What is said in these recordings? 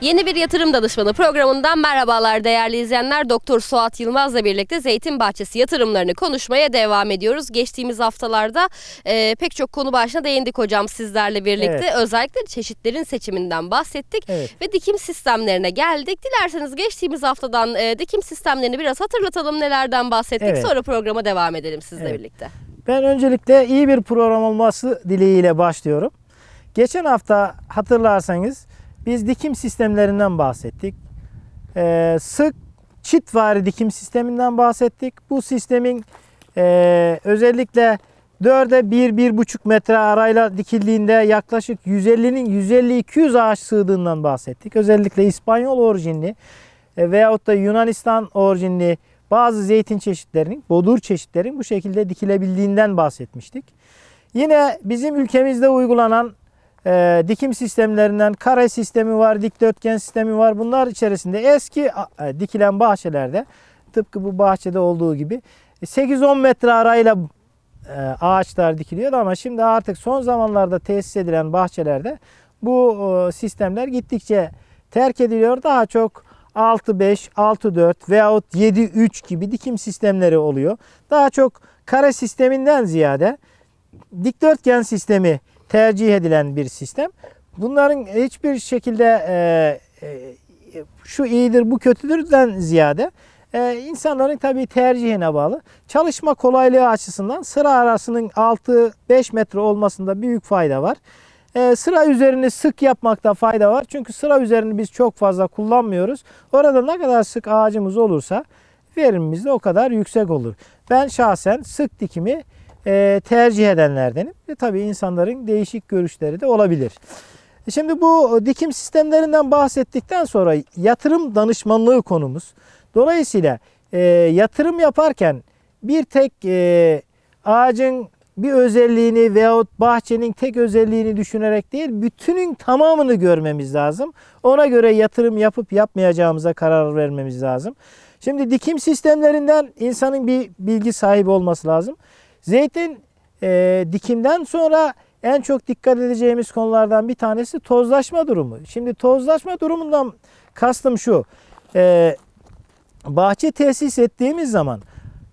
Yeni bir yatırım danışmanı programından merhabalar değerli izleyenler. Doktor Suat Yılmaz'la birlikte zeytin bahçesi yatırımlarını konuşmaya devam ediyoruz. Geçtiğimiz haftalarda e, pek çok konu başına değindik hocam sizlerle birlikte. Evet. Özellikle çeşitlerin seçiminden bahsettik evet. ve dikim sistemlerine geldik. Dilerseniz geçtiğimiz haftadan e, dikim sistemlerini biraz hatırlatalım nelerden bahsettik. Evet. Sonra programa devam edelim sizle evet. birlikte. Ben öncelikle iyi bir program olması dileğiyle başlıyorum. Geçen hafta hatırlarsanız biz dikim sistemlerinden bahsettik. Ee, sık çit vari dikim sisteminden bahsettik. Bu sistemin e, özellikle 4'e 1-1,5 metre arayla dikildiğinde yaklaşık 150'nin 150-200 ağaç sığdığından bahsettik. Özellikle İspanyol orijinli e, veyahut da Yunanistan orijinli bazı zeytin çeşitlerinin, bodur çeşitlerin bu şekilde dikilebildiğinden bahsetmiştik. Yine bizim ülkemizde uygulanan e, dikim sistemlerinden kare sistemi var, dikdörtgen sistemi var. Bunlar içerisinde eski e, dikilen bahçelerde tıpkı bu bahçede olduğu gibi 8-10 metre arayla e, ağaçlar dikiliyordu ama şimdi artık son zamanlarda tesis edilen bahçelerde bu e, sistemler gittikçe terk ediliyor. Daha çok 6-5, 6-4 veyahut 7-3 gibi dikim sistemleri oluyor. Daha çok kare sisteminden ziyade dikdörtgen sistemi tercih edilen bir sistem. Bunların hiçbir şekilde e, e, şu iyidir bu kötüdürden ziyade e, insanların tabii tercihine bağlı. Çalışma kolaylığı açısından sıra arasının 6-5 metre olmasında büyük fayda var. E, sıra üzerini sık yapmakta fayda var. Çünkü sıra üzerini biz çok fazla kullanmıyoruz. Orada ne kadar sık ağacımız olursa verimimiz de o kadar yüksek olur. Ben şahsen sık dikimi e, tercih edenlerdenim. Ve tabii insanların değişik görüşleri de olabilir. E, şimdi bu dikim sistemlerinden bahsettikten sonra yatırım danışmanlığı konumuz. Dolayısıyla e, yatırım yaparken bir tek e, ağacın bir özelliğini veyahut bahçenin tek özelliğini düşünerek değil, bütünün tamamını görmemiz lazım. Ona göre yatırım yapıp yapmayacağımıza karar vermemiz lazım. Şimdi dikim sistemlerinden insanın bir bilgi sahibi olması lazım. Zeytin e, dikimden sonra en çok dikkat edeceğimiz konulardan bir tanesi tozlaşma durumu. Şimdi tozlaşma durumundan kastım şu. E, bahçe tesis ettiğimiz zaman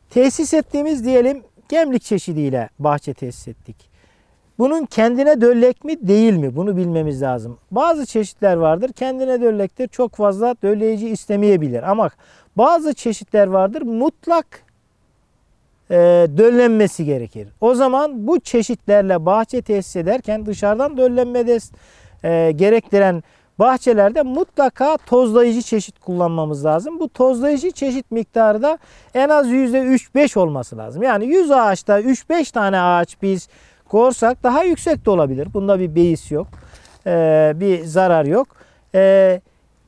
tesis ettiğimiz diyelim gemlik çeşidiyle bahçe tesis ettik. Bunun kendine döllek mi değil mi? Bunu bilmemiz lazım. Bazı çeşitler vardır. Kendine döllektir. Çok fazla dölleyici istemeyebilir. Ama bazı çeşitler vardır. Mutlak e, döllenmesi gerekir. O zaman bu çeşitlerle bahçe tesis ederken dışarıdan döllenme de, e, gerektiren bahçelerde mutlaka tozlayıcı çeşit kullanmamız lazım. Bu tozlayıcı çeşit miktarı da en az %3-5 olması lazım. Yani 100 ağaçta 3-5 tane ağaç biz korsak daha yüksek de olabilir. Bunda bir beis yok. Ee, bir zarar yok. Ee,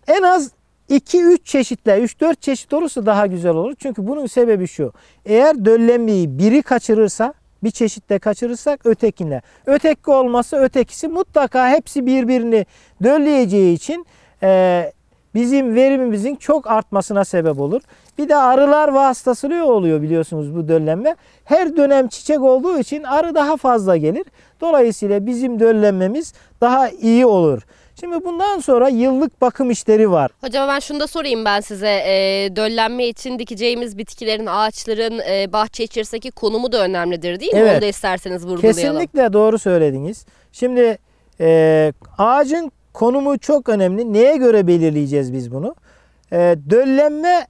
en az 2-3 çeşitle 3-4 çeşit olursa daha güzel olur. Çünkü bunun sebebi şu. Eğer döllenmeyi biri kaçırırsa bir çeşitle kaçırırsak ötekine. Öteki olması ötekisi mutlaka hepsi birbirini dölleyeceği için e, bizim verimimizin çok artmasına sebep olur. Bir de arılar vasıtasıyla oluyor biliyorsunuz bu döllenme. Her dönem çiçek olduğu için arı daha fazla gelir. Dolayısıyla bizim döllenmemiz daha iyi olur. Şimdi bundan sonra yıllık bakım işleri var. Hocam ben şunu da sorayım ben size. E, döllenme için dikeceğimiz bitkilerin, ağaçların e, bahçe içerisindeki konumu da önemlidir değil mi? Evet. Onu da isterseniz vurgulayalım. Kesinlikle doğru söylediniz. Şimdi e, ağacın konumu çok önemli. Neye göre belirleyeceğiz biz bunu? E, döllenme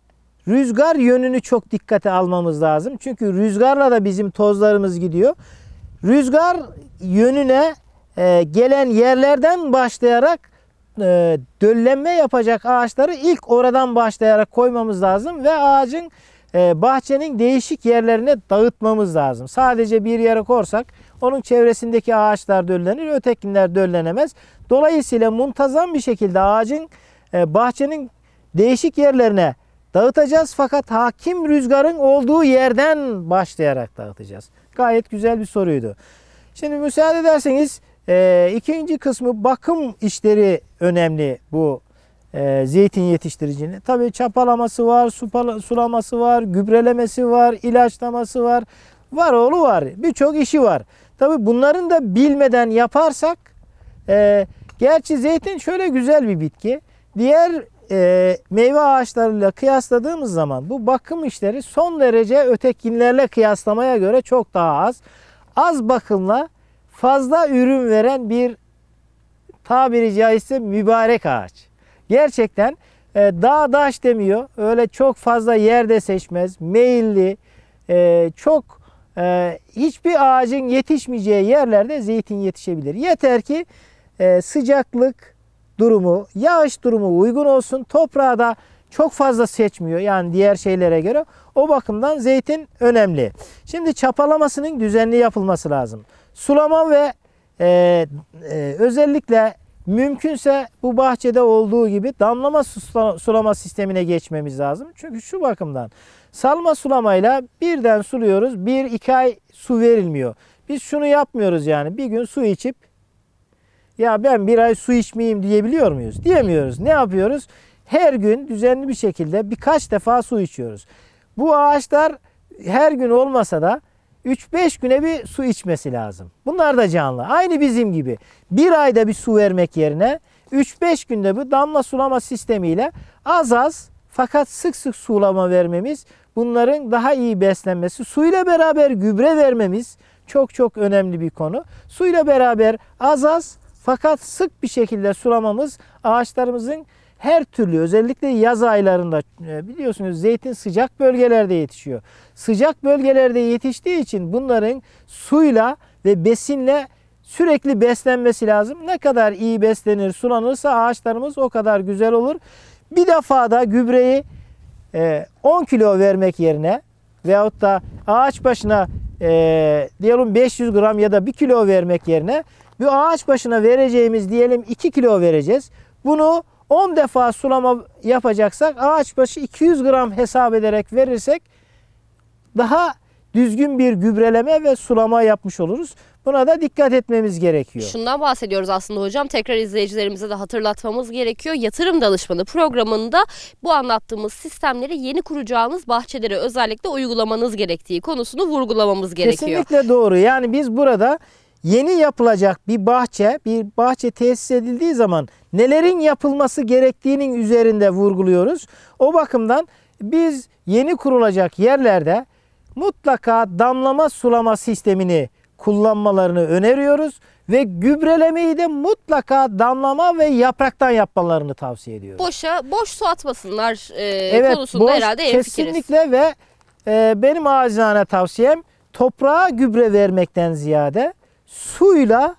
rüzgar yönünü çok dikkate almamız lazım. Çünkü rüzgarla da bizim tozlarımız gidiyor. Rüzgar yönüne e, gelen yerlerden başlayarak e, döllenme yapacak ağaçları ilk oradan başlayarak koymamız lazım ve ağacın e, bahçenin değişik yerlerine dağıtmamız lazım. Sadece bir yere korsak onun çevresindeki ağaçlar döllenir, ötekiler döllenemez. Dolayısıyla muntazam bir şekilde ağacın e, bahçenin değişik yerlerine dağıtacağız fakat hakim rüzgarın olduğu yerden başlayarak dağıtacağız. Gayet güzel bir soruydu. Şimdi müsaade ederseniz ee, ikinci kısmı bakım işleri önemli bu e, zeytin yetiştiricini. Tabii çapalaması var, sulaması var, gübrelemesi var, ilaçlaması var. Var oğlu var. Birçok işi var. Tabii bunların da bilmeden yaparsak e, gerçi zeytin şöyle güzel bir bitki. Diğer e, meyve ağaçlarıyla kıyasladığımız zaman bu bakım işleri son derece ötekinlerle kıyaslamaya göre çok daha az. Az bakımla fazla ürün veren bir tabiri caizse mübarek ağaç. Gerçekten e, dağ daş demiyor. Öyle çok fazla yerde seçmez. Meyilli, e, çok e, hiçbir ağacın yetişmeyeceği yerlerde zeytin yetişebilir. Yeter ki e, sıcaklık durumu, yağış durumu uygun olsun. Toprağı da çok fazla seçmiyor yani diğer şeylere göre. O bakımdan zeytin önemli. Şimdi çapalamasının düzenli yapılması lazım. Sulama ve e, e, özellikle mümkünse bu bahçede olduğu gibi damlama sulama sistemine geçmemiz lazım. Çünkü şu bakımdan salma sulamayla birden suluyoruz. Bir iki ay su verilmiyor. Biz şunu yapmıyoruz yani bir gün su içip ya ben bir ay su içmeyeyim diyebiliyor muyuz? Diyemiyoruz. Ne yapıyoruz? Her gün düzenli bir şekilde birkaç defa su içiyoruz. Bu ağaçlar her gün olmasa da 3-5 güne bir su içmesi lazım. Bunlar da canlı. Aynı bizim gibi. Bir ayda bir su vermek yerine 3-5 günde bir damla sulama sistemiyle az az fakat sık sık sulama vermemiz, bunların daha iyi beslenmesi, suyla beraber gübre vermemiz çok çok önemli bir konu. Suyla beraber az az fakat sık bir şekilde sulamamız ağaçlarımızın her türlü özellikle yaz aylarında e, biliyorsunuz zeytin sıcak bölgelerde yetişiyor. Sıcak bölgelerde yetiştiği için bunların suyla ve besinle sürekli beslenmesi lazım. Ne kadar iyi beslenir, sulanırsa ağaçlarımız o kadar güzel olur. Bir defa da gübreyi 10 e, kilo vermek yerine veyahut da ağaç başına e, diyelim 500 gram ya da 1 kilo vermek yerine bir ağaç başına vereceğimiz diyelim 2 kilo vereceğiz. Bunu 10 defa sulama yapacaksak ağaç başı 200 gram hesap ederek verirsek daha düzgün bir gübreleme ve sulama yapmış oluruz. Buna da dikkat etmemiz gerekiyor. Şundan bahsediyoruz aslında hocam. Tekrar izleyicilerimize de hatırlatmamız gerekiyor. Yatırım danışmanı programında bu anlattığımız sistemleri yeni kuracağınız bahçelere özellikle uygulamanız gerektiği konusunu vurgulamamız gerekiyor. Kesinlikle doğru. Yani biz burada yeni yapılacak bir bahçe, bir bahçe tesis edildiği zaman nelerin yapılması gerektiğinin üzerinde vurguluyoruz. O bakımdan biz yeni kurulacak yerlerde mutlaka damlama sulama sistemini kullanmalarını öneriyoruz ve gübrelemeyi de mutlaka damlama ve yapraktan yapmalarını tavsiye ediyoruz. Boşa boş su atmasınlar e, evet, konusunda boş, herhalde en kesinlikle fikiriz. ve e, benim acizane tavsiyem toprağa gübre vermekten ziyade suyla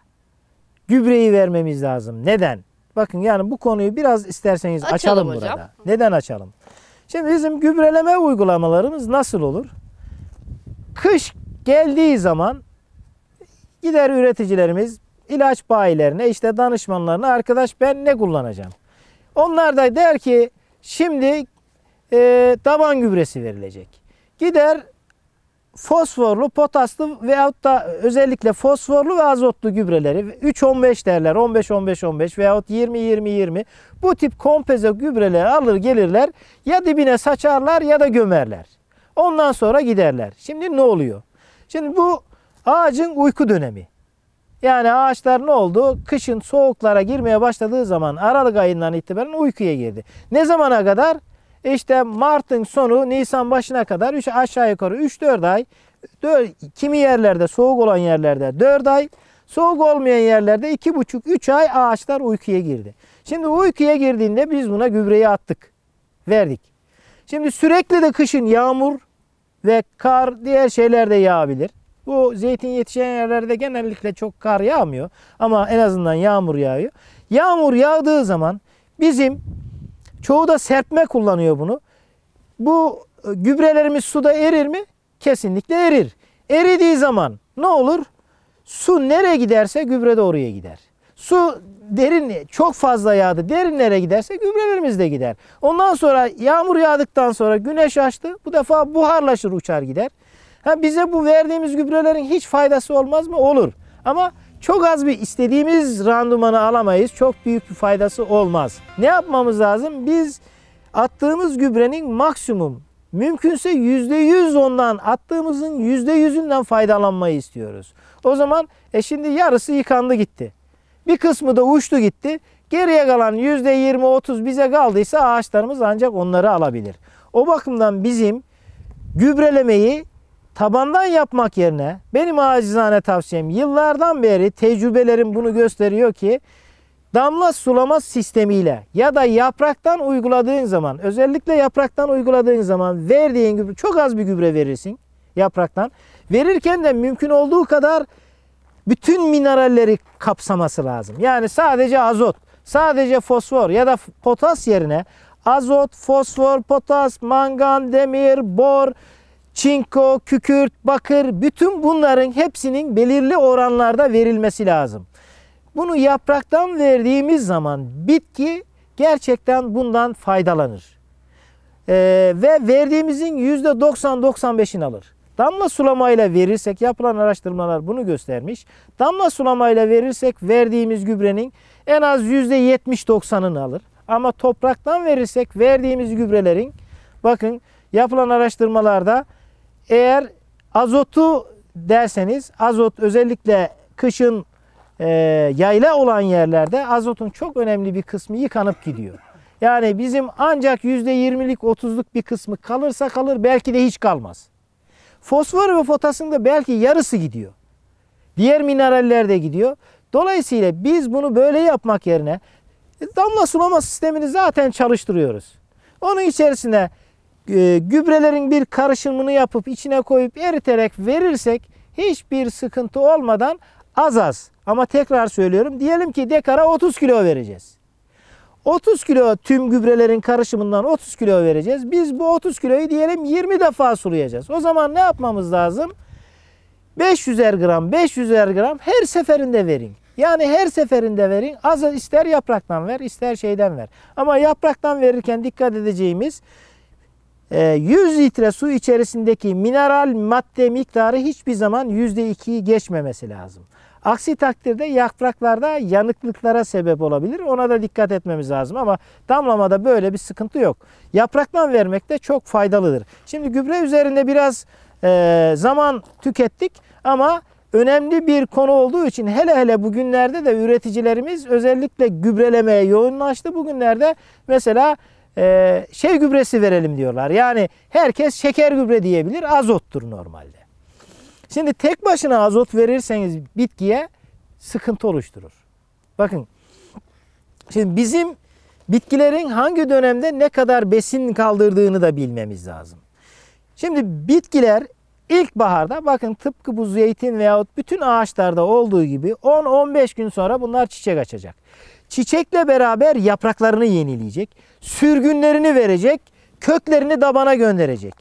gübreyi vermemiz lazım. Neden? Bakın yani bu konuyu biraz isterseniz açalım, açalım burada. hocam. Neden açalım? Şimdi bizim gübreleme uygulamalarımız nasıl olur? Kış geldiği zaman gider üreticilerimiz ilaç bayilerine işte danışmanlarına arkadaş ben ne kullanacağım? Onlar da der ki şimdi e, taban gübresi verilecek. Gider fosforlu, potaslı veyahut da özellikle fosforlu ve azotlu gübreleri 3-15 derler. 15-15-15 veyahut 20-20-20 bu tip kompoze gübreleri alır gelirler ya dibine saçarlar ya da gömerler. Ondan sonra giderler. Şimdi ne oluyor? Şimdi bu ağacın uyku dönemi. Yani ağaçlar ne oldu? Kışın soğuklara girmeye başladığı zaman Aralık ayından itibaren uykuya girdi. Ne zamana kadar? İşte Mart'ın sonu Nisan başına kadar üç aşağı yukarı 3-4 ay 4, kimi yerlerde soğuk olan yerlerde 4 ay soğuk olmayan yerlerde 2,5-3 ay ağaçlar uykuya girdi. Şimdi uykuya girdiğinde biz buna gübreyi attık. Verdik. Şimdi sürekli de kışın yağmur ve kar diğer şeyler de yağabilir. Bu zeytin yetişen yerlerde genellikle çok kar yağmıyor ama en azından yağmur yağıyor. Yağmur yağdığı zaman bizim Çoğu da serpme kullanıyor bunu. Bu e, gübrelerimiz suda erir mi? Kesinlikle erir. Eridiği zaman ne olur? Su nereye giderse gübre de oraya gider. Su derin çok fazla yağdı. Derinlere giderse gübrelerimiz de gider. Ondan sonra yağmur yağdıktan sonra güneş açtı. Bu defa buharlaşır uçar gider. Ha bize bu verdiğimiz gübrelerin hiç faydası olmaz mı? Olur. Ama çok az bir istediğimiz randımanı alamayız. Çok büyük bir faydası olmaz. Ne yapmamız lazım? Biz attığımız gübrenin maksimum mümkünse %100 ondan attığımızın %100'ünden faydalanmayı istiyoruz. O zaman e şimdi yarısı yıkandı gitti. Bir kısmı da uçtu gitti. Geriye kalan %20-30 bize kaldıysa ağaçlarımız ancak onları alabilir. O bakımdan bizim gübrelemeyi tabandan yapmak yerine benim acizane tavsiyem yıllardan beri tecrübelerim bunu gösteriyor ki damla sulama sistemiyle ya da yapraktan uyguladığın zaman özellikle yapraktan uyguladığın zaman verdiğin gübre çok az bir gübre verirsin yapraktan. Verirken de mümkün olduğu kadar bütün mineralleri kapsaması lazım. Yani sadece azot, sadece fosfor ya da potas yerine azot, fosfor, potas, mangan, demir, bor, çinko, kükürt, bakır bütün bunların hepsinin belirli oranlarda verilmesi lazım. Bunu yapraktan verdiğimiz zaman bitki gerçekten bundan faydalanır. Ee, ve verdiğimizin %90-95'ini alır. Damla sulamayla verirsek yapılan araştırmalar bunu göstermiş. Damla sulamayla verirsek verdiğimiz gübrenin en az %70-90'ını alır. Ama topraktan verirsek verdiğimiz gübrelerin bakın yapılan araştırmalarda eğer azotu derseniz azot özellikle kışın e, yayla olan yerlerde azotun çok önemli bir kısmı yıkanıp gidiyor. Yani bizim ancak %20'lik 30'luk bir kısmı kalırsa kalır belki de hiç kalmaz. Fosfor ve potasın da belki yarısı gidiyor. Diğer mineraller de gidiyor. Dolayısıyla biz bunu böyle yapmak yerine e, damla sulama sistemini zaten çalıştırıyoruz. Onun içerisine e, gübrelerin bir karışımını yapıp içine koyup eriterek verirsek hiçbir sıkıntı olmadan az az ama tekrar söylüyorum diyelim ki dekara 30 kilo vereceğiz. 30 kilo tüm gübrelerin karışımından 30 kilo vereceğiz. Biz bu 30 kiloyu diyelim 20 defa sulayacağız. O zaman ne yapmamız lazım? 500'er gram, 500'er gram her seferinde verin. Yani her seferinde verin. Az ister yapraktan ver, ister şeyden ver. Ama yapraktan verirken dikkat edeceğimiz 100 ee, litre su içerisindeki mineral madde miktarı hiçbir zaman %2'yi geçmemesi lazım. Aksi takdirde yapraklarda yanıklıklara sebep olabilir. Ona da dikkat etmemiz lazım ama damlamada böyle bir sıkıntı yok. Yapraktan vermek de çok faydalıdır. Şimdi gübre üzerinde biraz e, zaman tükettik ama önemli bir konu olduğu için hele hele bugünlerde de üreticilerimiz özellikle gübrelemeye yoğunlaştı. Bugünlerde mesela ee, şey gübresi verelim diyorlar. Yani herkes şeker gübre diyebilir. Azottur normalde. Şimdi tek başına azot verirseniz bitkiye sıkıntı oluşturur. Bakın şimdi bizim bitkilerin hangi dönemde ne kadar besin kaldırdığını da bilmemiz lazım. Şimdi bitkiler İlkbaharda bakın tıpkı bu zeytin veyahut bütün ağaçlarda olduğu gibi 10-15 gün sonra bunlar çiçek açacak. Çiçekle beraber yapraklarını yenileyecek, sürgünlerini verecek, köklerini dabana gönderecek.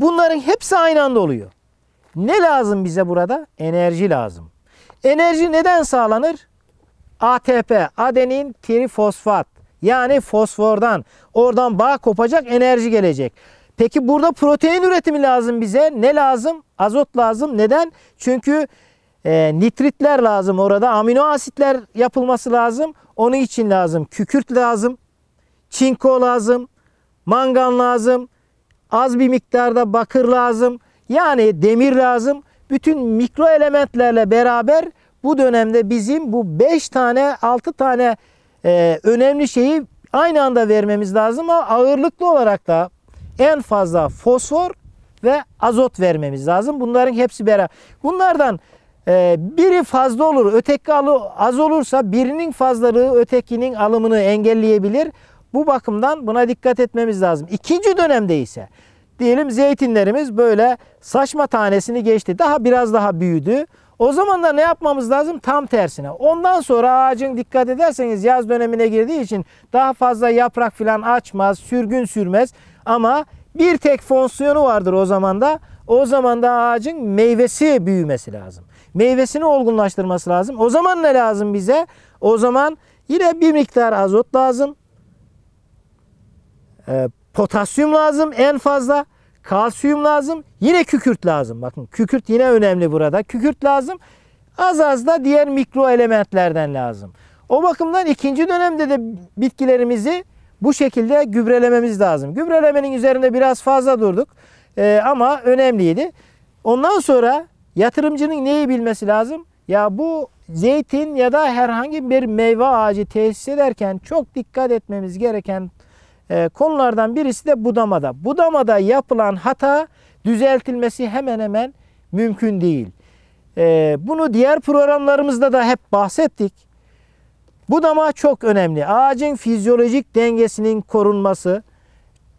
Bunların hepsi aynı anda oluyor. Ne lazım bize burada? Enerji lazım. Enerji neden sağlanır? ATP, adenin trifosfat yani fosfordan. Oradan bağ kopacak enerji gelecek. Peki burada protein üretimi lazım bize. Ne lazım? Azot lazım. Neden? Çünkü e, nitritler lazım orada. Amino asitler yapılması lazım. Onun için lazım. Kükürt lazım. Çinko lazım. Mangan lazım. Az bir miktarda bakır lazım. Yani demir lazım. Bütün mikro elementlerle beraber bu dönemde bizim bu 5 tane 6 tane e, önemli şeyi aynı anda vermemiz lazım ama ağırlıklı olarak da en fazla fosfor ve azot vermemiz lazım. Bunların hepsi beraber. Bunlardan e, biri fazla olur, öteki az olursa birinin fazlalığı ötekinin alımını engelleyebilir. Bu bakımdan buna dikkat etmemiz lazım. İkinci dönemde ise diyelim zeytinlerimiz böyle saçma tanesini geçti. Daha biraz daha büyüdü. O zaman da ne yapmamız lazım? Tam tersine. Ondan sonra ağacın dikkat ederseniz yaz dönemine girdiği için daha fazla yaprak filan açmaz, sürgün sürmez. Ama bir tek fonksiyonu vardır o zaman da. O zaman da ağacın meyvesi büyümesi lazım. Meyvesini olgunlaştırması lazım. O zaman ne lazım bize? O zaman yine bir miktar azot lazım. E, potasyum lazım en fazla. Kalsiyum lazım. Yine kükürt lazım. Bakın kükürt yine önemli burada. Kükürt lazım. Az az da diğer mikro elementlerden lazım. O bakımdan ikinci dönemde de bitkilerimizi bu şekilde gübrelememiz lazım. Gübrelemenin üzerinde biraz fazla durduk ee, ama önemliydi. Ondan sonra yatırımcının neyi bilmesi lazım? Ya bu zeytin ya da herhangi bir meyve ağacı tesis ederken çok dikkat etmemiz gereken e, konulardan birisi de budamada. Budamada yapılan hata düzeltilmesi hemen hemen mümkün değil. E, bunu diğer programlarımızda da hep bahsettik. Budama çok önemli. Ağacın fizyolojik dengesinin korunması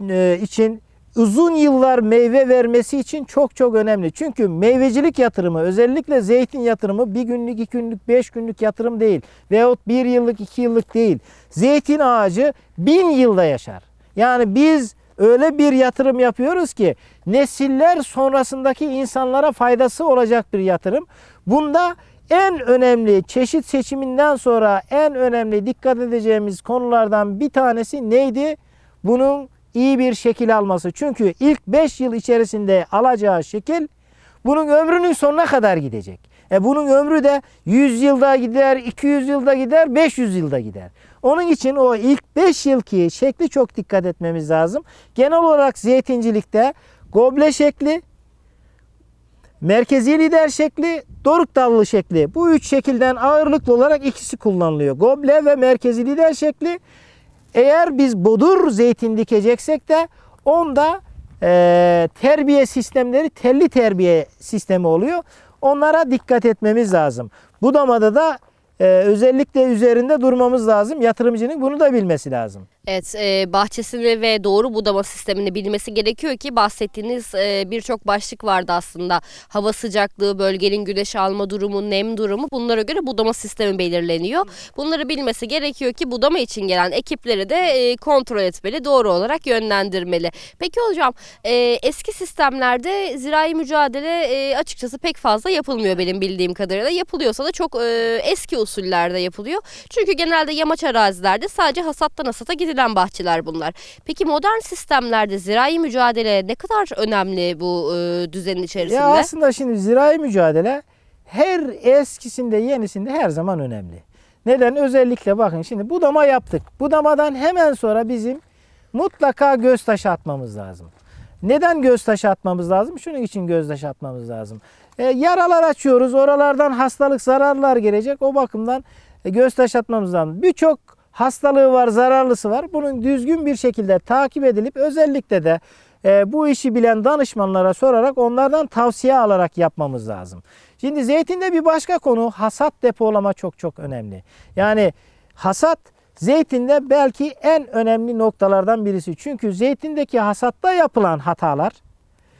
e, için uzun yıllar meyve vermesi için çok çok önemli. Çünkü meyvecilik yatırımı özellikle zeytin yatırımı bir günlük, iki günlük, beş günlük yatırım değil. Veyahut bir yıllık, iki yıllık değil. Zeytin ağacı bin yılda yaşar. Yani biz öyle bir yatırım yapıyoruz ki nesiller sonrasındaki insanlara faydası olacak bir yatırım. Bunda en önemli çeşit seçiminden sonra en önemli dikkat edeceğimiz konulardan bir tanesi neydi? Bunun iyi bir şekil alması. Çünkü ilk 5 yıl içerisinde alacağı şekil bunun ömrünün sonuna kadar gidecek. E bunun ömrü de 100 yılda gider, 200 yılda gider, 500 yılda gider. Onun için o ilk 5 yılki şekli çok dikkat etmemiz lazım. Genel olarak zeytincilikte goble şekli Merkezi lider şekli, doruk dallı şekli. Bu üç şekilden ağırlıklı olarak ikisi kullanılıyor. Goble ve merkezi lider şekli. Eğer biz bodur zeytin dikeceksek de onda e, terbiye sistemleri telli terbiye sistemi oluyor. Onlara dikkat etmemiz lazım. Budamada da e, özellikle üzerinde durmamız lazım. Yatırımcının bunu da bilmesi lazım. Evet, e, bahçesini ve doğru budama sistemini bilmesi gerekiyor ki bahsettiğiniz e, birçok başlık vardı aslında. Hava sıcaklığı, bölgenin güneş alma durumu, nem durumu bunlara göre budama sistemi belirleniyor. Bunları bilmesi gerekiyor ki budama için gelen ekipleri de e, kontrol etmeli, doğru olarak yönlendirmeli. Peki hocam, e, eski sistemlerde zirai mücadele e, açıkçası pek fazla yapılmıyor benim bildiğim kadarıyla. Yapılıyorsa da çok e, eski usullerde yapılıyor. Çünkü genelde yamaç arazilerde sadece hasattan hasata gidilmiyor yetiştirilen bahçeler bunlar. Peki modern sistemlerde zirai mücadele ne kadar önemli bu e, düzenin içerisinde? Ya aslında şimdi zirai mücadele her eskisinde yenisinde her zaman önemli. Neden? Özellikle bakın şimdi budama yaptık. Budamadan hemen sonra bizim mutlaka göz atmamız lazım. Neden göz atmamız lazım? Şunun için göz atmamız lazım. E, yaralar açıyoruz. Oralardan hastalık zararlar gelecek. O bakımdan e, göz atmamız lazım. Birçok hastalığı var, zararlısı var. Bunun düzgün bir şekilde takip edilip özellikle de e, bu işi bilen danışmanlara sorarak onlardan tavsiye alarak yapmamız lazım. Şimdi zeytinde bir başka konu hasat depolama çok çok önemli. Yani hasat zeytinde belki en önemli noktalardan birisi. Çünkü zeytindeki hasatta yapılan hatalar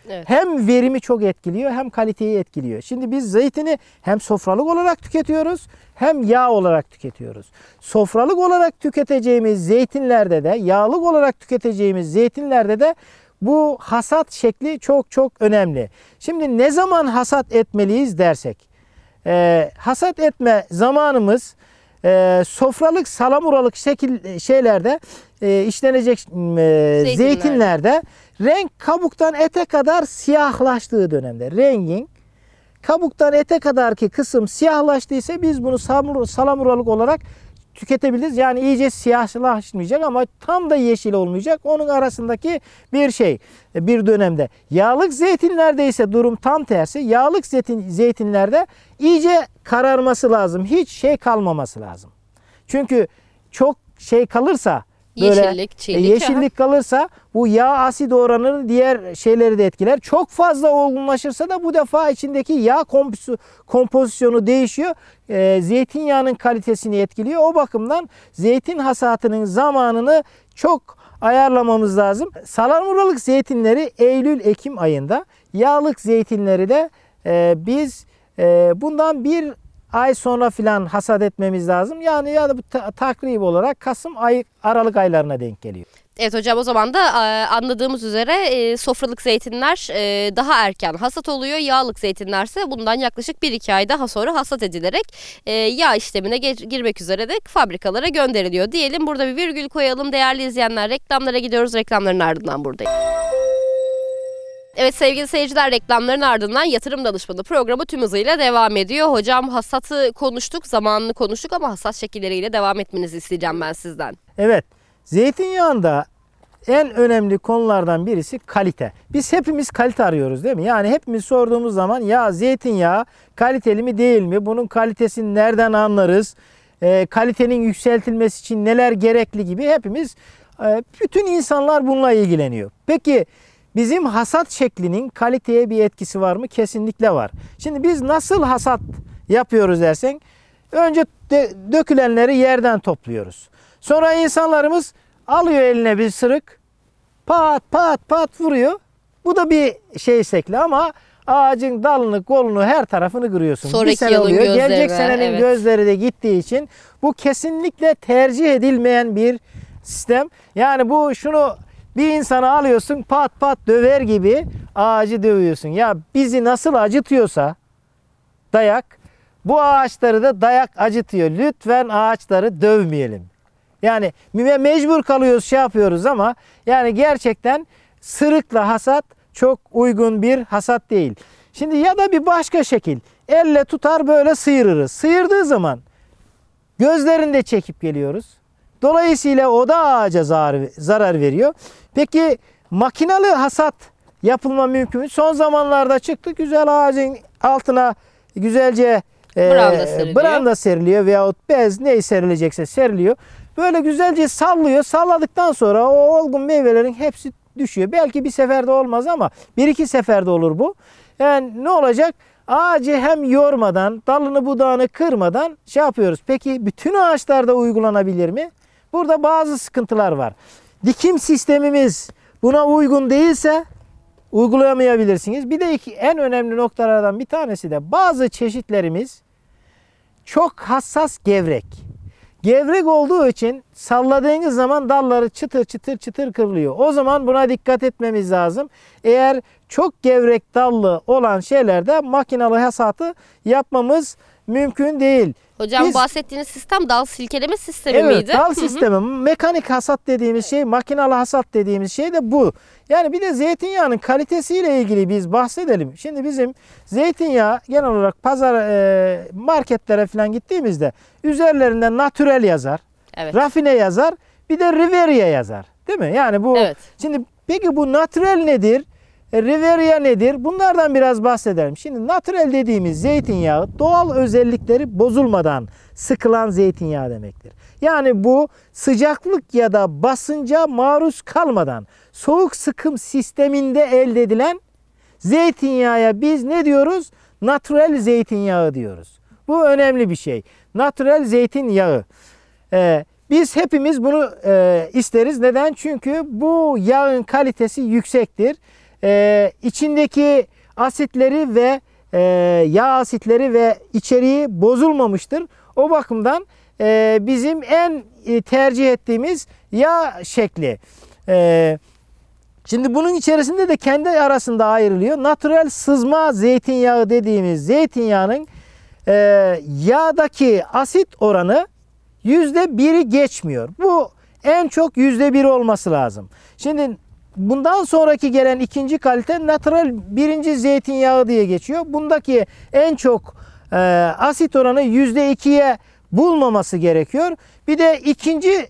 Evet. Hem verimi çok etkiliyor hem kaliteyi etkiliyor. Şimdi biz zeytini hem sofralık olarak tüketiyoruz hem yağ olarak tüketiyoruz. Sofralık olarak tüketeceğimiz zeytinlerde de yağlık olarak tüketeceğimiz zeytinlerde de bu hasat şekli çok çok önemli. Şimdi ne zaman hasat etmeliyiz dersek. E, hasat etme zamanımız e, sofralık salamuralık şekil şeylerde e, işlenecek e, zeytinlerde, zeytinlerde Renk kabuktan ete kadar siyahlaştığı dönemde rengin kabuktan ete kadar ki kısım siyahlaştıysa biz bunu salamuralık olarak tüketebiliriz. Yani iyice siyahlaşmayacak ama tam da yeşil olmayacak. Onun arasındaki bir şey bir dönemde. Yağlık zeytinlerde ise durum tam tersi. Yağlık zeytin, zeytinlerde iyice kararması lazım. Hiç şey kalmaması lazım. Çünkü çok şey kalırsa Böyle yeşillik, e, çiğlik. Yeşillik aha. kalırsa bu yağ asit oranını diğer şeyleri de etkiler. Çok fazla olgunlaşırsa da bu defa içindeki yağ kompozisyonu değişiyor. E, zeytinyağının kalitesini etkiliyor. O bakımdan zeytin hasatının zamanını çok ayarlamamız lazım. Salamuralık zeytinleri Eylül-Ekim ayında, yağlık zeytinleri de e, biz e, bundan bir ay sonra filan hasat etmemiz lazım. Yani ya da bu ta- takrib olarak Kasım ay, Aralık aylarına denk geliyor. Evet hocam o zaman da e, anladığımız üzere e, sofralık zeytinler e, daha erken hasat oluyor. Yağlık zeytinlerse bundan yaklaşık 1-2 ay daha sonra hasat edilerek yağ işlemine girmek üzere de fabrikalara gönderiliyor. Diyelim burada bir virgül koyalım değerli izleyenler reklamlara gidiyoruz. Reklamların ardından buradayım. Evet sevgili seyirciler reklamların ardından yatırım danışmanı programı tüm hızıyla devam ediyor. Hocam hasatı konuştuk, zamanını konuştuk ama hasat şekilleriyle devam etmenizi isteyeceğim ben sizden. Evet, zeytinyağında en önemli konulardan birisi kalite. Biz hepimiz kalite arıyoruz değil mi? Yani hepimiz sorduğumuz zaman ya zeytinyağı kaliteli mi değil mi? Bunun kalitesini nereden anlarız? E, kalitenin yükseltilmesi için neler gerekli gibi hepimiz e, bütün insanlar bununla ilgileniyor. Peki Bizim hasat şeklinin kaliteye bir etkisi var mı? Kesinlikle var. Şimdi biz nasıl hasat yapıyoruz dersen önce de, dökülenleri yerden topluyoruz. Sonra insanlarımız alıyor eline bir sırık pat pat pat vuruyor. Bu da bir şey şekli ama ağacın dalını, kolunu, her tarafını kırıyorsun. Sonraki bir sene oluyor. Gözleri, Gelecek senenin evet. gözleri de gittiği için bu kesinlikle tercih edilmeyen bir sistem. Yani bu şunu bir insanı alıyorsun pat pat döver gibi ağacı dövüyorsun. Ya bizi nasıl acıtıyorsa dayak bu ağaçları da dayak acıtıyor. Lütfen ağaçları dövmeyelim. Yani mecbur kalıyoruz şey yapıyoruz ama yani gerçekten sırıkla hasat çok uygun bir hasat değil. Şimdi ya da bir başka şekil elle tutar böyle sıyırırız. Sıyırdığı zaman gözlerinde çekip geliyoruz. Dolayısıyla o da ağaca zarar, zarar veriyor. Peki makinalı hasat yapılma mümkün mü? Son zamanlarda çıktı güzel ağacın altına güzelce e, branda seriliyor, branda seriliyor veyahut bez ne serilecekse seriliyor. Böyle güzelce sallıyor. Salladıktan sonra o olgun meyvelerin hepsi düşüyor. Belki bir seferde olmaz ama bir iki seferde olur bu. Yani ne olacak? Ağacı hem yormadan, dalını budağını kırmadan şey yapıyoruz. Peki bütün ağaçlarda uygulanabilir mi? Burada bazı sıkıntılar var. Dikim sistemimiz buna uygun değilse uygulayamayabilirsiniz. Bir de iki, en önemli noktalardan bir tanesi de bazı çeşitlerimiz çok hassas gevrek. Gevrek olduğu için salladığınız zaman dalları çıtır çıtır çıtır kırılıyor. O zaman buna dikkat etmemiz lazım. Eğer çok gevrek dallı olan şeylerde makinalı hasatı yapmamız mümkün değil. Hocam Biz, bahsettiğiniz sistem dal silkeleme sistemi evet, miydi? Evet dal sistemi. Mekanik hasat dediğimiz şey, makinalı hasat dediğimiz şey de bu. Yani bir de zeytinyağının kalitesiyle ilgili biz bahsedelim. Şimdi bizim zeytinyağı genel olarak pazar e, marketlere falan gittiğimizde üzerlerinde natürel yazar, evet. rafine yazar, bir de Riveria yazar. Değil mi? Yani bu evet. şimdi peki bu natürel nedir? E, Riveria nedir? Bunlardan biraz bahsedelim. Şimdi natural dediğimiz zeytinyağı doğal özellikleri bozulmadan sıkılan zeytinyağı demektir. Yani bu sıcaklık ya da basınca maruz kalmadan soğuk sıkım sisteminde elde edilen zeytinyağıya biz ne diyoruz? Natural zeytinyağı diyoruz. Bu önemli bir şey. Natural zeytinyağı. Ee, biz hepimiz bunu e, isteriz. Neden? Çünkü bu yağın kalitesi yüksektir e, içindeki asitleri ve e, yağ asitleri ve içeriği bozulmamıştır. O bakımdan e, bizim en e, tercih ettiğimiz yağ şekli. E, şimdi bunun içerisinde de kendi arasında ayrılıyor. Natürel sızma zeytinyağı dediğimiz zeytinyağının e, yağdaki asit oranı yüzde biri geçmiyor. Bu en çok yüzde bir olması lazım. Şimdi Bundan sonraki gelen ikinci kalite natural birinci zeytinyağı diye geçiyor. Bundaki en çok e, asit oranı %2'ye bulmaması gerekiyor. Bir de ikinci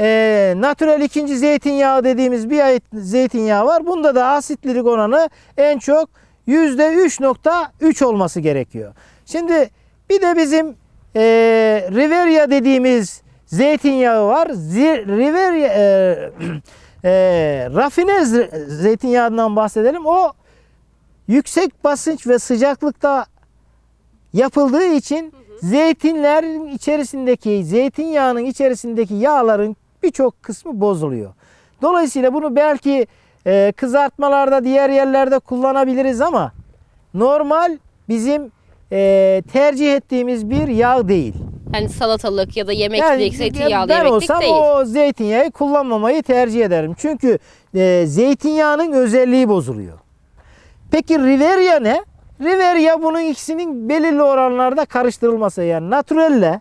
e, natural ikinci zeytinyağı dediğimiz bir ayet zeytinyağı var. Bunda da asitlilik oranı en çok %3.3 olması gerekiyor. Şimdi bir de bizim e, Riveria dediğimiz zeytinyağı var. Z Riveria e, e, rafine zeytinyağından bahsedelim. O yüksek basınç ve sıcaklıkta yapıldığı için hı zeytinlerin içerisindeki zeytinyağının içerisindeki yağların birçok kısmı bozuluyor. Dolayısıyla bunu belki e, kızartmalarda diğer yerlerde kullanabiliriz ama normal bizim e, tercih ettiğimiz bir yağ değil. Hani salatalık ya da yemek yani, direkt zeytinyağlı ben yemeklik olsam değil. o zeytinyağı kullanmamayı tercih ederim. Çünkü e, zeytinyağının özelliği bozuluyor. Peki Riveria ne? Riveria bunun ikisinin belirli oranlarda karıştırılması yani naturelle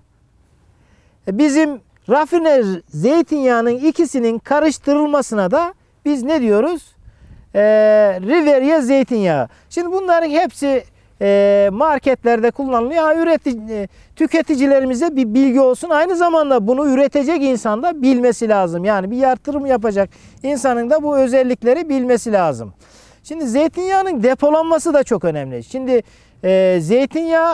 e, bizim rafine zeytinyağının ikisinin karıştırılmasına da biz ne diyoruz? Ee, Riveria zeytinyağı. Şimdi bunların hepsi e, marketlerde kullanılıyor. Ha, üretici, e, tüketicilerimize bir bilgi olsun. Aynı zamanda bunu üretecek insan da bilmesi lazım. Yani bir yatırım yapacak insanın da bu özellikleri bilmesi lazım. Şimdi zeytinyağının depolanması da çok önemli. Şimdi e, zeytinyağı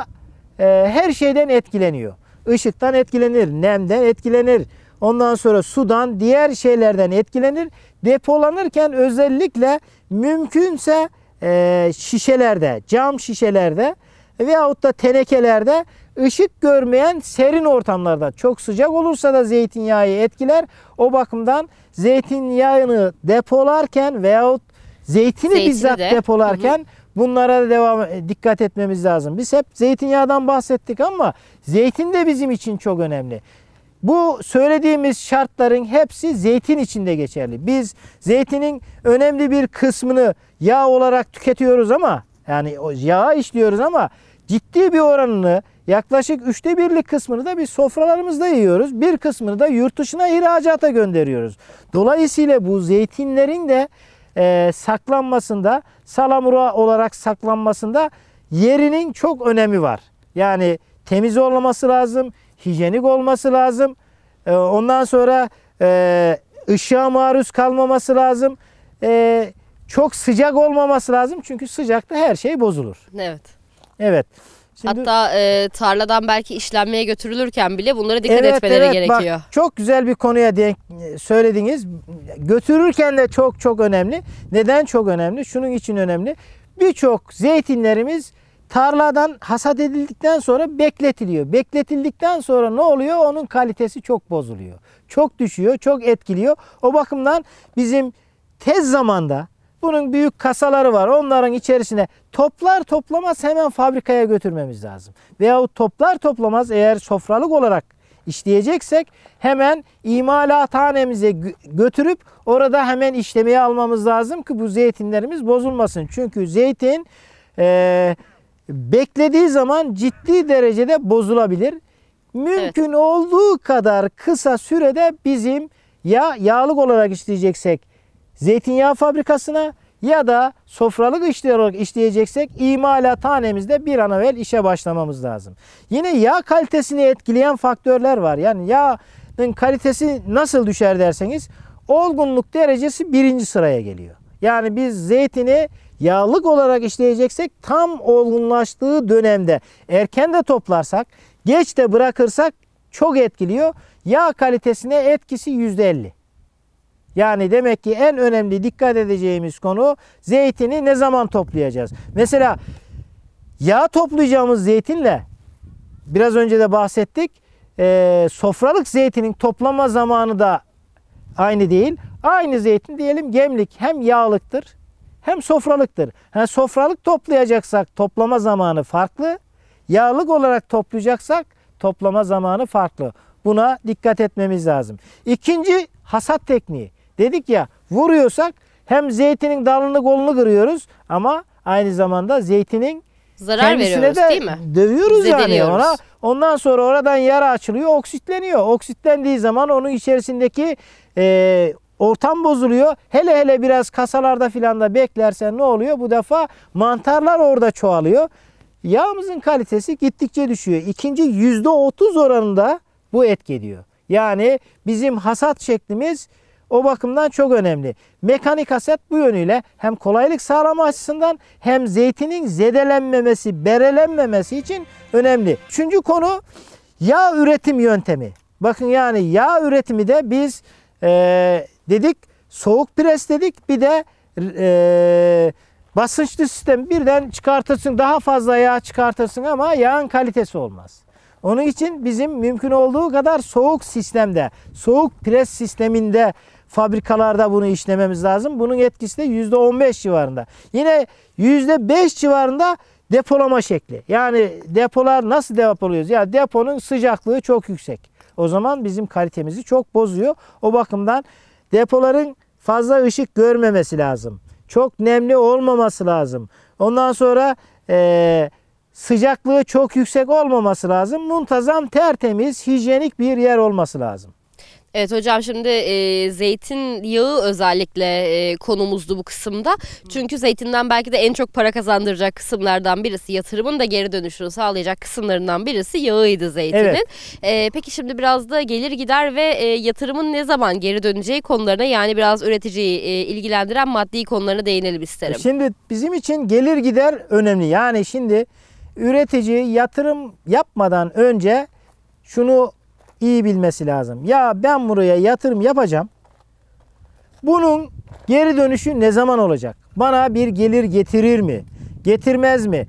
e, her şeyden etkileniyor. Işıktan etkilenir, nemden etkilenir. Ondan sonra sudan, diğer şeylerden etkilenir. Depolanırken özellikle mümkünse e, şişelerde, cam şişelerde veyahut da tenekelerde ışık görmeyen serin ortamlarda çok sıcak olursa da zeytinyağı etkiler. O bakımdan zeytinyağını depolarken veyahut zeytini, zeytini bizzat de. depolarken hı hı. bunlara da devam e, dikkat etmemiz lazım. Biz hep zeytinyağından bahsettik ama zeytin de bizim için çok önemli. Bu söylediğimiz şartların hepsi zeytin içinde geçerli. Biz zeytinin önemli bir kısmını yağ olarak tüketiyoruz ama yani yağa işliyoruz ama ciddi bir oranını yaklaşık üçte birlik kısmını da biz sofralarımızda yiyoruz. Bir kısmını da yurt dışına ihracata gönderiyoruz. Dolayısıyla bu zeytinlerin de e, saklanmasında salamura olarak saklanmasında yerinin çok önemi var. Yani temiz olması lazım, hijyenik olması lazım. E, ondan sonra e, ışığa maruz kalmaması lazım. E, çok sıcak olmaması lazım çünkü sıcakta her şey bozulur. Evet. Evet. Şimdi, Hatta e, tarladan belki işlenmeye götürülürken bile bunlara dikkat evet, etmeleri evet, gerekiyor. Bak, çok güzel bir konuya denk e, söylediniz. Götürürken de çok çok önemli. Neden çok önemli? Şunun için önemli. Birçok zeytinlerimiz tarladan hasat edildikten sonra bekletiliyor. Bekletildikten sonra ne oluyor? Onun kalitesi çok bozuluyor. Çok düşüyor, çok etkiliyor. O bakımdan bizim tez zamanda bunun büyük kasaları var. Onların içerisine toplar toplamaz hemen fabrikaya götürmemiz lazım. Veyahut toplar toplamaz eğer sofralık olarak işleyeceksek hemen imalathanemize götürüp orada hemen işlemeye almamız lazım ki bu zeytinlerimiz bozulmasın. Çünkü zeytin e, beklediği zaman ciddi derecede bozulabilir. Mümkün evet. olduğu kadar kısa sürede bizim ya yağlık olarak işleyeceksek zeytinyağı fabrikasına ya da sofralık işler olarak işleyeceksek imalathanemizde bir an evvel işe başlamamız lazım. Yine yağ kalitesini etkileyen faktörler var. Yani yağın kalitesi nasıl düşer derseniz olgunluk derecesi birinci sıraya geliyor. Yani biz zeytini yağlık olarak işleyeceksek tam olgunlaştığı dönemde erken de toplarsak geç de bırakırsak çok etkiliyor. Yağ kalitesine etkisi %50. Yani demek ki en önemli dikkat edeceğimiz konu zeytini ne zaman toplayacağız? Mesela yağ toplayacağımız zeytinle biraz önce de bahsettik. E, sofralık zeytinin toplama zamanı da aynı değil. Aynı zeytin diyelim gemlik hem yağlıktır hem sofralıktır. Yani sofralık toplayacaksak toplama zamanı farklı. Yağlık olarak toplayacaksak toplama zamanı farklı. Buna dikkat etmemiz lazım. İkinci hasat tekniği. Dedik ya vuruyorsak hem zeytinin dalını kolunu kırıyoruz ama aynı zamanda zeytinin zarar kendisine de değil mi? Dövüyoruz yani ona. Ondan sonra oradan yara açılıyor, oksitleniyor. Oksitlendiği zaman onun içerisindeki e, ortam bozuluyor. Hele hele biraz kasalarda filan da beklersen ne oluyor? Bu defa mantarlar orada çoğalıyor. Yağımızın kalitesi gittikçe düşüyor. İkinci yüzde otuz oranında bu etki ediyor. Yani bizim hasat şeklimiz o bakımdan çok önemli. Mekanik haset bu yönüyle hem kolaylık sağlama açısından hem zeytinin zedelenmemesi, berelenmemesi için önemli. Üçüncü konu yağ üretim yöntemi. Bakın yani yağ üretimi de biz e, dedik soğuk pres dedik bir de e, basınçlı sistem birden çıkartırsın daha fazla yağ çıkartırsın ama yağın kalitesi olmaz. Onun için bizim mümkün olduğu kadar soğuk sistemde, soğuk pres sisteminde fabrikalarda bunu işlememiz lazım. Bunun etkisi de %15 civarında. Yine %5 civarında depolama şekli. Yani depolar nasıl depoluyoruz? Ya yani deponun sıcaklığı çok yüksek. O zaman bizim kalitemizi çok bozuyor. O bakımdan depoların fazla ışık görmemesi lazım. Çok nemli olmaması lazım. Ondan sonra e, sıcaklığı çok yüksek olmaması lazım. Muntazam, tertemiz, hijyenik bir yer olması lazım. Evet hocam şimdi e, zeytin yağı özellikle e, konumuzdu bu kısımda. Çünkü zeytinden belki de en çok para kazandıracak kısımlardan birisi yatırımın da geri dönüşünü sağlayacak kısımlarından birisi yağıydı zeytinin. Evet. E, peki şimdi biraz da gelir gider ve e, yatırımın ne zaman geri döneceği konularına yani biraz üreticiyi e, ilgilendiren maddi konularına değinelim isterim. Şimdi bizim için gelir gider önemli. Yani şimdi üretici yatırım yapmadan önce şunu iyi bilmesi lazım. Ya ben buraya yatırım yapacağım. Bunun geri dönüşü ne zaman olacak? Bana bir gelir getirir mi? Getirmez mi?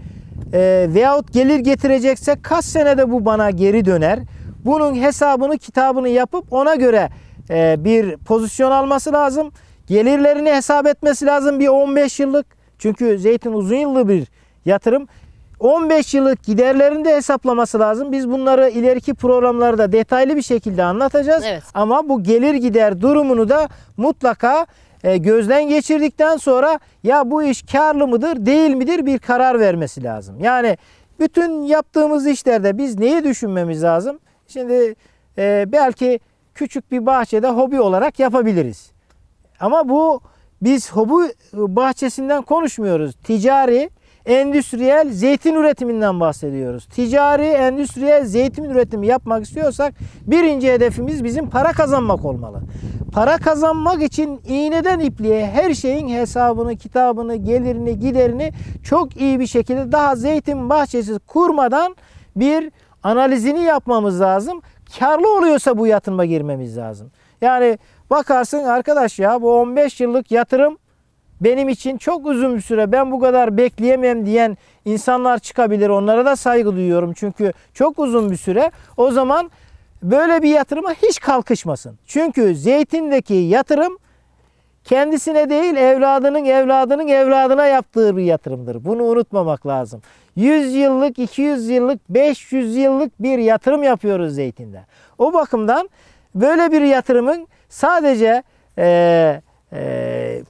E, veyahut gelir getirecekse kaç senede bu bana geri döner? Bunun hesabını kitabını yapıp ona göre e, bir pozisyon alması lazım. Gelirlerini hesap etmesi lazım bir 15 yıllık. Çünkü zeytin uzun yıllı bir yatırım. 15 yıllık giderlerini de hesaplaması lazım. Biz bunları ileriki programlarda detaylı bir şekilde anlatacağız. Evet. Ama bu gelir gider durumunu da mutlaka e, gözden geçirdikten sonra ya bu iş karlı mıdır değil midir bir karar vermesi lazım. Yani bütün yaptığımız işlerde biz neyi düşünmemiz lazım? Şimdi e, belki küçük bir bahçede hobi olarak yapabiliriz. Ama bu biz hobi bahçesinden konuşmuyoruz. Ticari endüstriyel zeytin üretiminden bahsediyoruz. Ticari endüstriyel zeytin üretimi yapmak istiyorsak birinci hedefimiz bizim para kazanmak olmalı. Para kazanmak için iğneden ipliğe her şeyin hesabını, kitabını, gelirini, giderini çok iyi bir şekilde daha zeytin bahçesi kurmadan bir analizini yapmamız lazım. Karlı oluyorsa bu yatırıma girmemiz lazım. Yani bakarsın arkadaş ya bu 15 yıllık yatırım benim için çok uzun bir süre ben bu kadar bekleyemem diyen insanlar çıkabilir. Onlara da saygı duyuyorum. Çünkü çok uzun bir süre o zaman böyle bir yatırıma hiç kalkışmasın. Çünkü zeytindeki yatırım kendisine değil evladının evladının evladına yaptığı bir yatırımdır. Bunu unutmamak lazım. 100 yıllık, 200 yıllık, 500 yıllık bir yatırım yapıyoruz zeytinde. O bakımdan böyle bir yatırımın sadece e, e,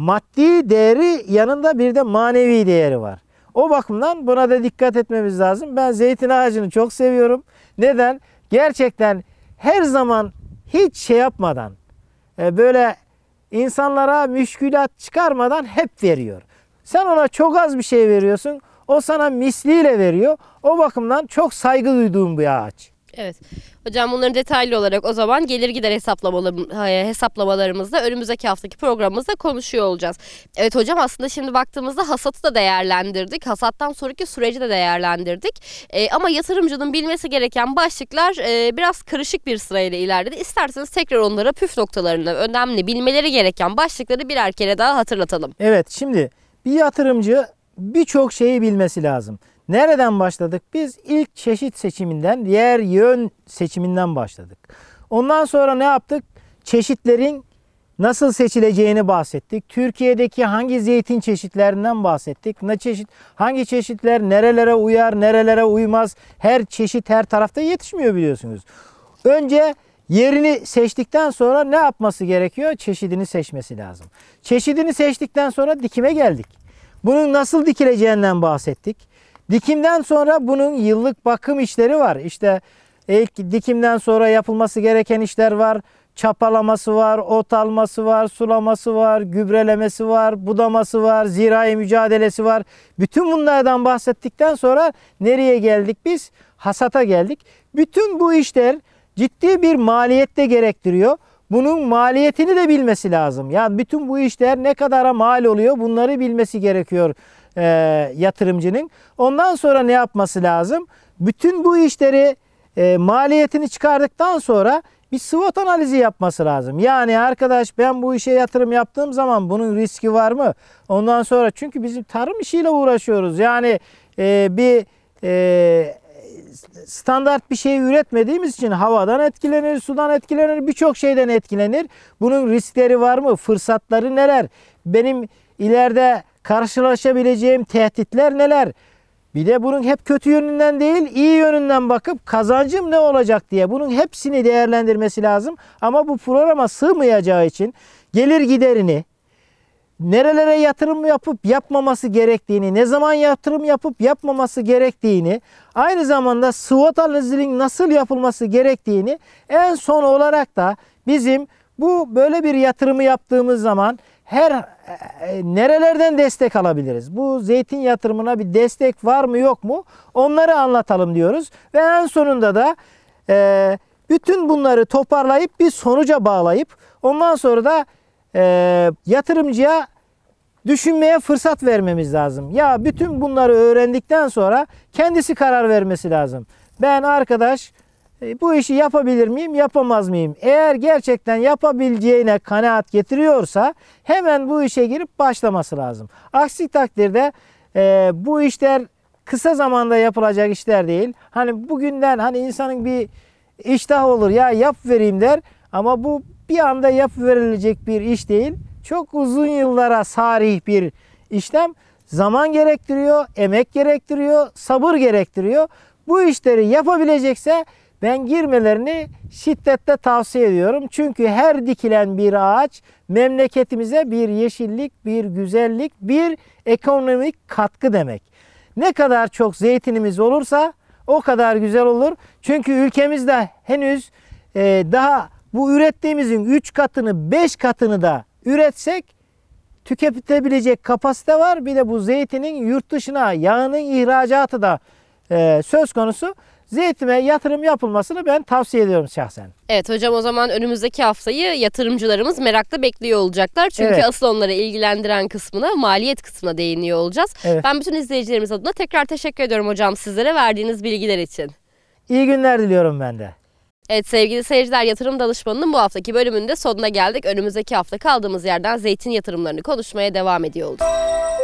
maddi değeri yanında bir de manevi değeri var. O bakımdan buna da dikkat etmemiz lazım. Ben zeytin ağacını çok seviyorum. Neden? Gerçekten her zaman hiç şey yapmadan e, böyle insanlara müşkülat çıkarmadan hep veriyor. Sen ona çok az bir şey veriyorsun. O sana misliyle veriyor. O bakımdan çok saygı duyduğum bir ağaç. Evet. Hocam bunları detaylı olarak o zaman gelir gider hesaplamalarımızda önümüzdeki haftaki programımızda konuşuyor olacağız. Evet hocam aslında şimdi baktığımızda hasatı da değerlendirdik. Hasattan sonraki süreci de değerlendirdik. E, ama yatırımcının bilmesi gereken başlıklar e, biraz karışık bir sırayla ilerledi. İsterseniz tekrar onlara püf noktalarını, önemli bilmeleri gereken başlıkları birer kere daha hatırlatalım. Evet şimdi bir yatırımcı birçok şeyi bilmesi lazım. Nereden başladık? Biz ilk çeşit seçiminden, yer yön seçiminden başladık. Ondan sonra ne yaptık? Çeşitlerin nasıl seçileceğini bahsettik. Türkiye'deki hangi zeytin çeşitlerinden bahsettik. Ne çeşit, hangi çeşitler nerelere uyar, nerelere uymaz. Her çeşit her tarafta yetişmiyor biliyorsunuz. Önce yerini seçtikten sonra ne yapması gerekiyor? Çeşidini seçmesi lazım. Çeşidini seçtikten sonra dikime geldik. Bunun nasıl dikileceğinden bahsettik. Dikimden sonra bunun yıllık bakım işleri var. İşte ilk e, dikimden sonra yapılması gereken işler var. Çapalaması var, ot alması var, sulaması var, gübrelemesi var, budaması var, zirai mücadelesi var. Bütün bunlardan bahsettikten sonra nereye geldik biz? Hasata geldik. Bütün bu işler ciddi bir maliyette gerektiriyor. Bunun maliyetini de bilmesi lazım. Yani bütün bu işler ne kadara mal oluyor bunları bilmesi gerekiyor e, yatırımcının. Ondan sonra ne yapması lazım? Bütün bu işleri e, maliyetini çıkardıktan sonra bir SWOT analizi yapması lazım. Yani arkadaş ben bu işe yatırım yaptığım zaman bunun riski var mı? Ondan sonra çünkü bizim tarım işiyle uğraşıyoruz. Yani e, bir e, standart bir şey üretmediğimiz için havadan etkilenir, sudan etkilenir, birçok şeyden etkilenir. Bunun riskleri var mı? Fırsatları neler? Benim ileride karşılaşabileceğim tehditler neler? Bir de bunun hep kötü yönünden değil, iyi yönünden bakıp kazancım ne olacak diye bunun hepsini değerlendirmesi lazım. Ama bu programa sığmayacağı için gelir giderini, nerelere yatırım yapıp yapmaması gerektiğini, ne zaman yatırım yapıp yapmaması gerektiğini, aynı zamanda SWOT analizinin nasıl yapılması gerektiğini en son olarak da bizim bu böyle bir yatırımı yaptığımız zaman her e, e, nerelerden destek alabiliriz? Bu zeytin yatırımına bir destek var mı yok mu? Onları anlatalım diyoruz. Ve en sonunda da e, bütün bunları toparlayıp bir sonuca bağlayıp ondan sonra da e, yatırımcıya düşünmeye fırsat vermemiz lazım. Ya bütün bunları öğrendikten sonra kendisi karar vermesi lazım. Ben arkadaş e, bu işi yapabilir miyim, yapamaz mıyım? Eğer gerçekten yapabileceğine kanaat getiriyorsa hemen bu işe girip başlaması lazım. Aksi takdirde e, bu işler kısa zamanda yapılacak işler değil. Hani bugünden hani insanın bir iştah olur ya yap vereyim der ama bu bir anda yap verilecek bir iş değil. Çok uzun yıllara sarih bir işlem. Zaman gerektiriyor, emek gerektiriyor, sabır gerektiriyor. Bu işleri yapabilecekse ben girmelerini şiddetle tavsiye ediyorum. Çünkü her dikilen bir ağaç memleketimize bir yeşillik, bir güzellik, bir ekonomik katkı demek. Ne kadar çok zeytinimiz olursa o kadar güzel olur. Çünkü ülkemizde henüz e, daha bu ürettiğimizin 3 katını 5 katını da üretsek tüketebilecek kapasite var. Bir de bu zeytinin yurt dışına yağının ihracatı da e, söz konusu zeytime yatırım yapılmasını ben tavsiye ediyorum şahsen. Evet hocam o zaman önümüzdeki haftayı yatırımcılarımız merakla bekliyor olacaklar. Çünkü evet. asıl onları ilgilendiren kısmına, maliyet kısmına değiniyor olacağız. Evet. Ben bütün izleyicilerimiz adına tekrar teşekkür ediyorum hocam sizlere verdiğiniz bilgiler için. İyi günler diliyorum ben de. Evet sevgili seyirciler yatırım danışmanının bu haftaki bölümünde sonuna geldik. Önümüzdeki hafta kaldığımız yerden zeytin yatırımlarını konuşmaya devam ediyor olduk.